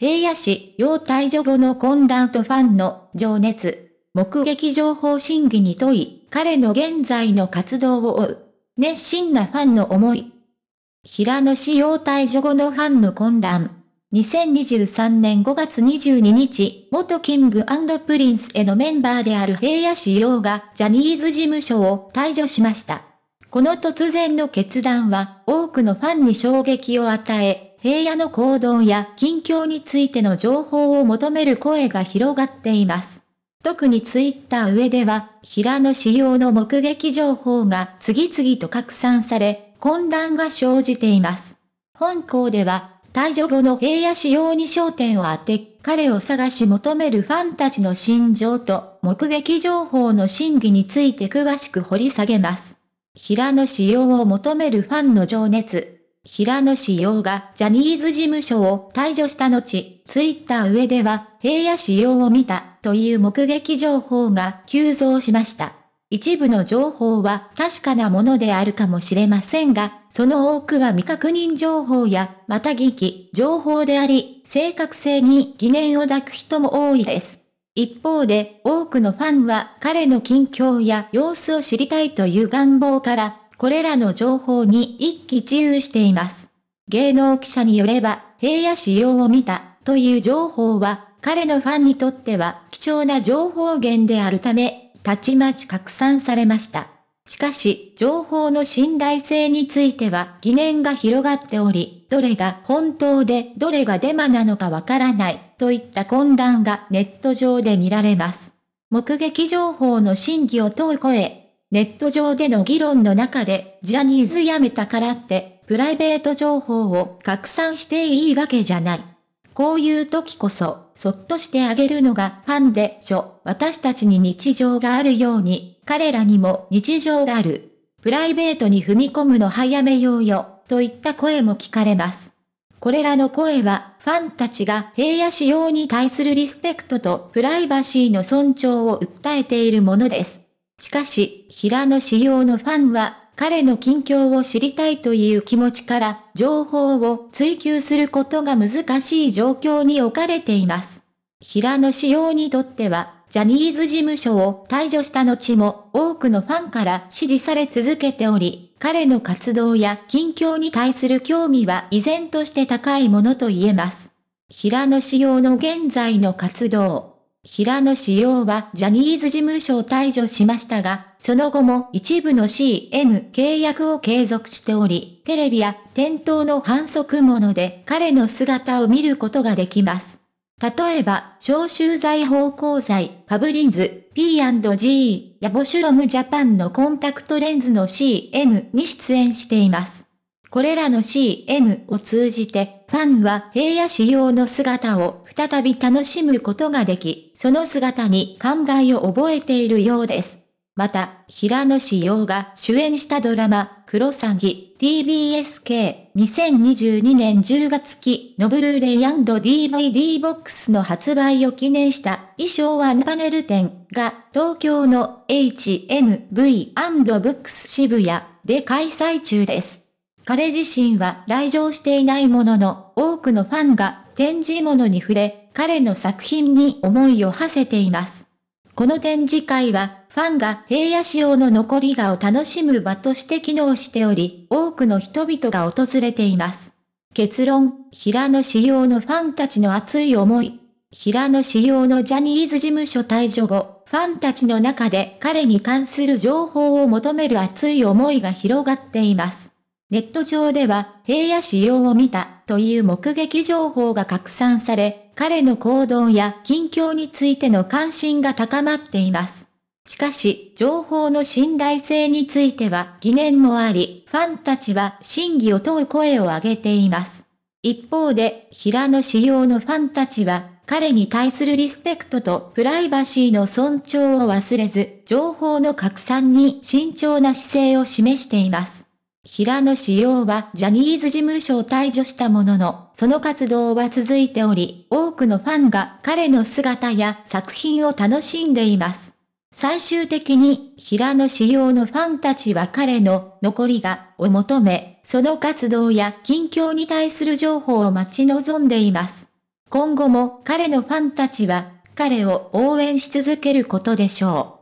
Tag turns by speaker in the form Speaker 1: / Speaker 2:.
Speaker 1: 平野市、要退所後の混乱とファンの情熱、目撃情報審議に問い、彼の現在の活動を追う。熱心なファンの思い。平野市要退所後のファンの混乱。2023年5月22日、元キングプリンスへのメンバーである平野市陽がジャニーズ事務所を退場しました。この突然の決断は多くのファンに衝撃を与え、平野の行動や近況についての情報を求める声が広がっています。特にツイッター上では、平野仕様の目撃情報が次々と拡散され、混乱が生じています。本校では、退場後の平野仕様に焦点を当て、彼を探し求めるファンたちの心情と目撃情報の真偽について詳しく掘り下げます。平野仕様を求めるファンの情熱。平野紫耀がジャニーズ事務所を退場した後、ツイッター上では、平野紫耀を見た、という目撃情報が急増しました。一部の情報は確かなものであるかもしれませんが、その多くは未確認情報や、また疑義、情報であり、正確性に疑念を抱く人も多いです。一方で、多くのファンは彼の近況や様子を知りたいという願望から、これらの情報に一喜一憂しています。芸能記者によれば、平野仕様を見た、という情報は、彼のファンにとっては貴重な情報源であるため、たちまち拡散されました。しかし、情報の信頼性については疑念が広がっており、どれが本当でどれがデマなのかわからない、といった混乱がネット上で見られます。目撃情報の真偽を問う声、ネット上での議論の中で、ジャニーズ辞めたからって、プライベート情報を拡散していいわけじゃない。こういう時こそ、そっとしてあげるのがファンでしょ。私たちに日常があるように、彼らにも日常がある。プライベートに踏み込むの早めようよ、といった声も聞かれます。これらの声は、ファンたちが平野仕様に対するリスペクトとプライバシーの尊重を訴えているものです。しかし、平野仕様のファンは、彼の近況を知りたいという気持ちから、情報を追求することが難しい状況に置かれています。平野仕様にとっては、ジャニーズ事務所を退場した後も多くのファンから支持され続けており、彼の活動や近況に対する興味は依然として高いものと言えます。平野仕様の現在の活動。平野紫耀はジャニーズ事務所を退除しましたが、その後も一部の CM 契約を継続しており、テレビや店頭の反則物で彼の姿を見ることができます。例えば、招集罪法交罪、パブリンズ、P&G、ヤボシュロムジャパンのコンタクトレンズの CM に出演しています。これらの CM を通じて、ファンは平野仕様の姿を再び楽しむことができ、その姿に感慨を覚えているようです。また、平野仕様が主演したドラマ、クロサギ TBSK2022 年10月期のブルーレイ &DVD ボックスの発売を記念した衣装ワンパネル展が東京の HMV&BOOKS 渋谷で開催中です。彼自身は来場していないものの、多くのファンが展示物に触れ、彼の作品に思いを馳せています。この展示会は、ファンが平野仕様の残り画を楽しむ場として機能しており、多くの人々が訪れています。結論、平野仕様のファンたちの熱い思い。平野仕様のジャニーズ事務所退場後、ファンたちの中で彼に関する情報を求める熱い思いが広がっています。ネット上では、平野仕様を見たという目撃情報が拡散され、彼の行動や近況についての関心が高まっています。しかし、情報の信頼性については疑念もあり、ファンたちは真偽を問う声を上げています。一方で、平野仕様のファンたちは、彼に対するリスペクトとプライバシーの尊重を忘れず、情報の拡散に慎重な姿勢を示しています。平野紫耀はジャニーズ事務所を退場したものの、その活動は続いており、多くのファンが彼の姿や作品を楽しんでいます。最終的に、平野紫耀のファンたちは彼の残りがを求め、その活動や近況に対する情報を待ち望んでいます。今後も彼のファンたちは、彼を応援し続けることでしょう。